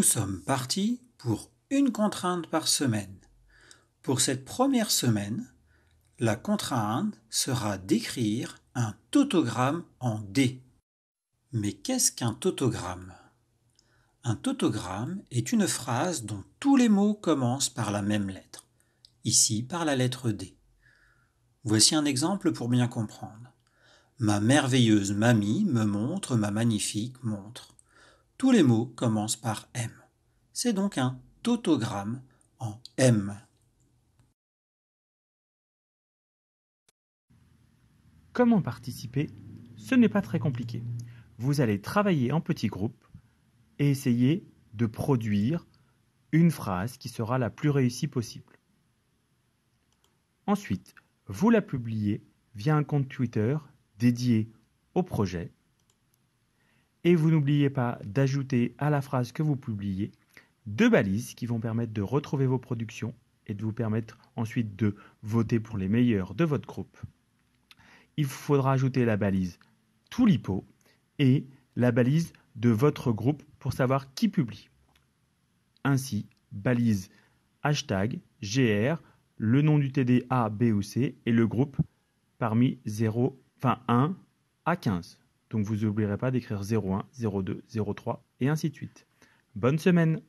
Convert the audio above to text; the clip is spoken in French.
nous sommes partis pour une contrainte par semaine. Pour cette première semaine, la contrainte sera d'écrire un tautogramme en D. Mais qu'est-ce qu'un tautogramme Un tautogramme est une phrase dont tous les mots commencent par la même lettre, ici par la lettre D. Voici un exemple pour bien comprendre. Ma merveilleuse mamie me montre ma magnifique montre. Tous les mots commencent par M. C'est donc un tautogramme en M. Comment participer Ce n'est pas très compliqué. Vous allez travailler en petits groupes et essayer de produire une phrase qui sera la plus réussie possible. Ensuite, vous la publiez via un compte Twitter dédié au projet et vous n'oubliez pas d'ajouter à la phrase que vous publiez deux balises qui vont permettre de retrouver vos productions et de vous permettre ensuite de voter pour les meilleurs de votre groupe. Il faudra ajouter la balise tout et la balise de votre groupe pour savoir qui publie. Ainsi, balise hashtag GR, le nom du TD A, B ou C et le groupe parmi 0, 1 à 15. Donc vous n'oublierez pas d'écrire 01, 02, 03 et ainsi de suite. Bonne semaine